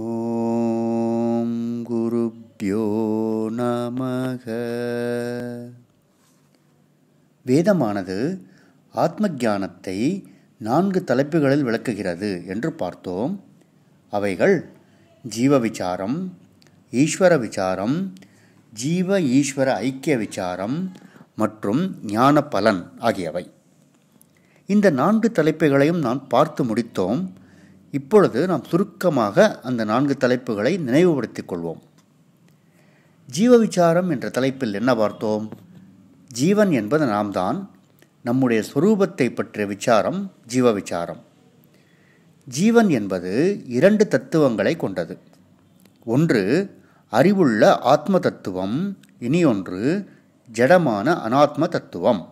ஓம் குருப்யோ நமக வேதமானது ஆத்ம ஜானத்தை நான்கு தலைப்புகளில் விளக்குகிறது என்று பார்த்தோம் அவைகள் ஜீவ விசாரம் ஈஸ்வர விசாரம் ஜீவ ஈஸ்வர ஐக்கிய விசாரம் மற்றும் ஞான பலன் ஆகியவை இந்த நான்கு தலைப்புகளையும் நான் பார்த்து முடித்தோம் இப்பொழுது நாம் சுருக்கமாக அந்த நான்கு தலைப்புகளை நினைவுபடுத்திக் கொள்வோம் ஜீவ விசாரம் என்ற தலைப்பில் என்ன பார்த்தோம் ஜீவன் என்பது நாம் தான் நம்முடைய சுரூபத்தை பற்றிய விசாரம் ஜீவ விசாரம் ஜீவன் என்பது இரண்டு தத்துவங்களை கொண்டது ஒன்று அறிவுள்ள ஆத்ம தத்துவம் இனியொன்று ஜடமான அனாத்ம தத்துவம்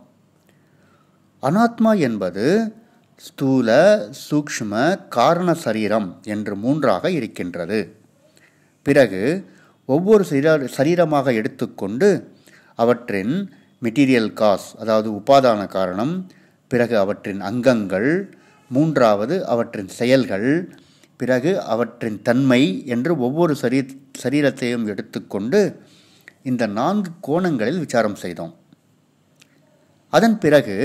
அனாத்மா என்பது ஸ்தூல சூக்ஷ்ம காரண சரீரம் என்று மூன்றாக இருக்கின்றது பிறகு ஒவ்வொரு சரீரமாக எடுத்துக்கொண்டு அவற்றின் மெட்டீரியல் காஸ் அதாவது உபாதான காரணம் பிறகு அவற்றின் அங்கங்கள் மூன்றாவது அவற்றின் செயல்கள் பிறகு அவற்றின் தன்மை என்று ஒவ்வொரு சரீ சரீரத்தையும் எடுத்துக்கொண்டு இந்த நான்கு கோணங்களில் விசாரம் செய்தோம் அதன் பிறகு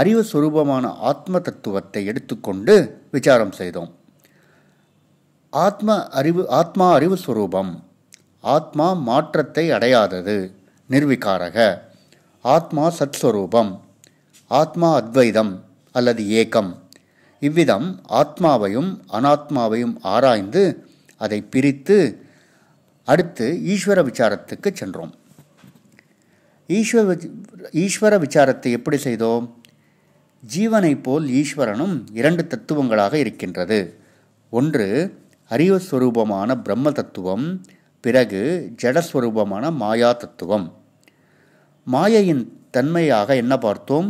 அறிவு சுரூபமான ஆத்ம தத்துவத்தை எடுத்துக்கொண்டு விசாரம் செய்தோம் ஆத்ம அறிவு ஆத்மா அறிவு சுரூபம் ஆத்மா மாற்றத்தை அடையாதது நிர்விகாரக ஆத்மா சத்ஸ்வரூபம் ஆத்மா அத்வைதம் அல்லது ஏக்கம் இவ்விதம் ஆத்மாவையும் அனாத்மாவையும் ஆராய்ந்து அதை பிரித்து அடுத்து ஈஸ்வர விசாரத்துக்கு சென்றோம் ஈஸ்வர ஈஸ்வர விசாரத்தை எப்படி செய்தோம் ஜீவனைப் போல் ஈஸ்வரனும் இரண்டு தத்துவங்களாக இருக்கின்றது ஒன்று அரியஸ்வரூபமான பிரம்ம தத்துவம் பிறகு ஜடஸ்வரூபமான மாயா தத்துவம் மாயையின் தன்மையாக என்ன பார்த்தோம்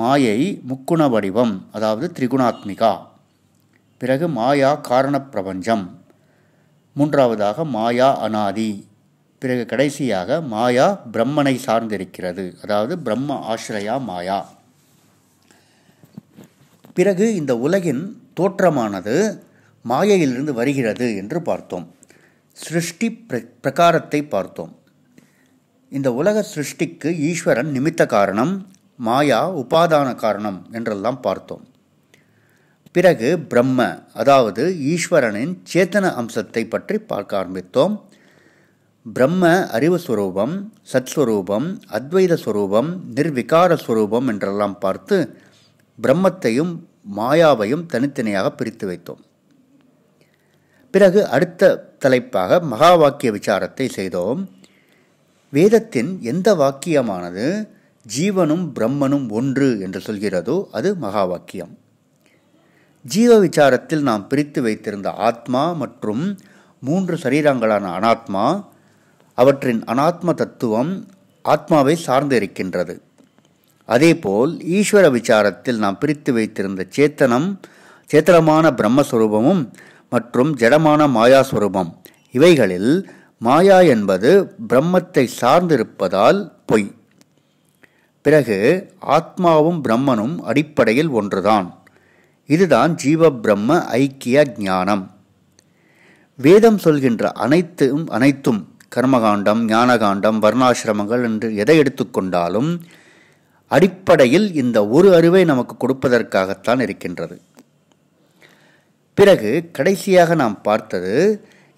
மாயை முக்குண வடிவம் அதாவது திரிகுணாத்மிகா பிறகு மாயா காரணப்பிரபஞ்சம் மூன்றாவதாக மாயா அனாதி பிறகு கடைசியாக மாயா பிரம்மனை சார்ந்திருக்கிறது அதாவது பிரம்ம ஆசிரயா மாயா பிறகு இந்த உலகின் தோற்றமானது மாயையிலிருந்து வருகிறது என்று பார்த்தோம் சிருஷ்டி பிரகாரத்தை பார்த்தோம் இந்த உலக சிருஷ்டிக்கு ஈஸ்வரன் நிமித்த காரணம் மாயா உபாதான காரணம் என்றெல்லாம் பார்த்தோம் பிறகு பிரம்ம அதாவது ஈஸ்வரனின் சேத்தன அம்சத்தை பற்றி பார்க்க ஆரம்பித்தோம் பிரம்ம அறிவு ஸ்வரூபம் சத்ஸ்வரூபம் அத்வைத ஸ்வரூபம் நிர்விகார ஸ்வரூபம் என்றெல்லாம் பார்த்து பிரம்மத்தையும் மாயாவையும் தனித்தனியாக பிரித்து வைத்தோம் பிறகு அடுத்த தலைப்பாக மகா வாக்கிய விசாரத்தை செய்தோம் வேதத்தின் எந்த வாக்கியமானது ஜீவனும் பிரம்மனும் ஒன்று என்று சொல்கிறதோ அது மகா வாக்கியம் ஜீவ விசாரத்தில் நாம் பிரித்து வைத்திருந்த ஆத்மா மற்றும் மூன்று சரீரங்களான அனாத்மா அவற்றின் அனாத்ம தத்துவம் ஆத்மாவை சார்ந்து இருக்கின்றது அதேபோல் ஈஸ்வர விசாரத்தில் நாம் பிரித்து வைத்திருந்த சேத்தனம் சேத்தனமான பிரம்மஸ்வரூபமும் மற்றும் ஜடமான மாயாஸ்வரூபம் இவைகளில் மாயா என்பது பிரம்மத்தை சார்ந்திருப்பதால் பொய் பிறகு ஆத்மாவும் பிரம்மனும் அடிப்படையில் ஒன்றுதான் இதுதான் ஜீவ பிரம்ம ஐக்கிய ஞானம் வேதம் சொல்கின்ற அனைத்தும் அனைத்தும் கர்மகாண்டம் ஞானகாண்டம் வர்ணாசிரமங்கள் என்று எதை எடுத்துக்கொண்டாலும் அடிப்படையில் இந்த ஒரு அறிவை நமக்கு கொடுப்பதற்காகத்தான் இருக்கின்றது பிறகு கடைசியாக நாம் பார்த்தது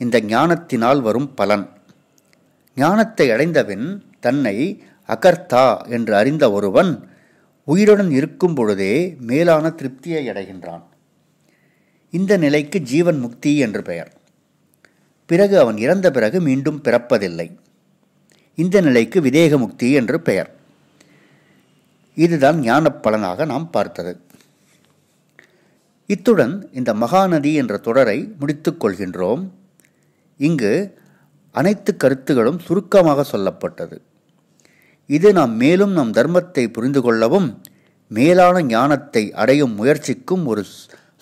இந்த ஞானத்தினால் வரும் பலன் ஞானத்தை அடைந்தபின் தன்னை அகர்த்தா என்று அறிந்த ஒருவன் உயிருடன் இருக்கும் பொழுதே மேலான திருப்தியை அடைகின்றான் இந்த நிலைக்கு ஜீவன் முக்தி என்று பெயர் பிறகு அவன் இறந்த பிறகு மீண்டும் பிறப்பதில்லை இந்த நிலைக்கு விதேக முக்தி என்று பெயர் இதுதான் ஞான பலனாக நாம் பார்த்தது இத்துடன் இந்த மகாநதி என்ற தொடரை முடித்துக் கொள்கின்றோம் இங்கு அனைத்து கருத்துகளும் சுருக்கமாக சொல்லப்பட்டது இது நாம் மேலும் நம் தர்மத்தை புரிந்து கொள்ளவும் மேலான ஞானத்தை அடையும் முயற்சிக்கும் ஒரு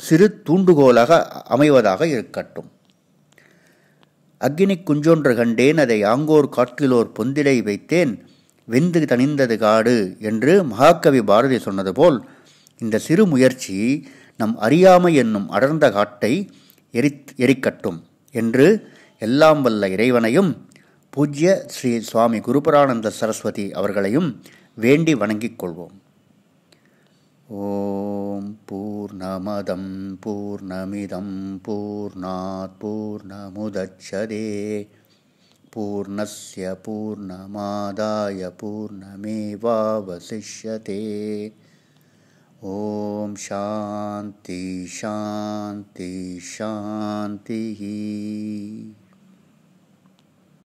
சிறு தூண்டுகோலாக அமைவதாக இருக்கட்டும் அக்னி குஞ்சொன்று கண்டேன் அதை ஆங்கோர் காற்றிலோர் பொந்திலை வைத்தேன் வெந்து தணிந்தது காடு என்று மகாகவி பாரதி சொன்னது போல் இந்த சிறு முயற்சி நம் அறியாமை என்னும் அடர்ந்த காட்டை எரி எரிக்கட்டும் என்று எல்லாம் வல்ல இறைவனையும் பூஜ்ய ஸ்ரீ சுவாமி குருபரானந்த சரஸ்வதி அவர்களையும் வேண்டி வணங்கிக் கொள்வோம் ஓம் பூர்ணமதம் பூர்ணமிதம் பூர்ணாத் பூர்ணமுதச்சதே पूर्णस्य पूर्णमादाय पूर्णमेवावशिष्यते ॐ शान्ति शान्ति शान्तिः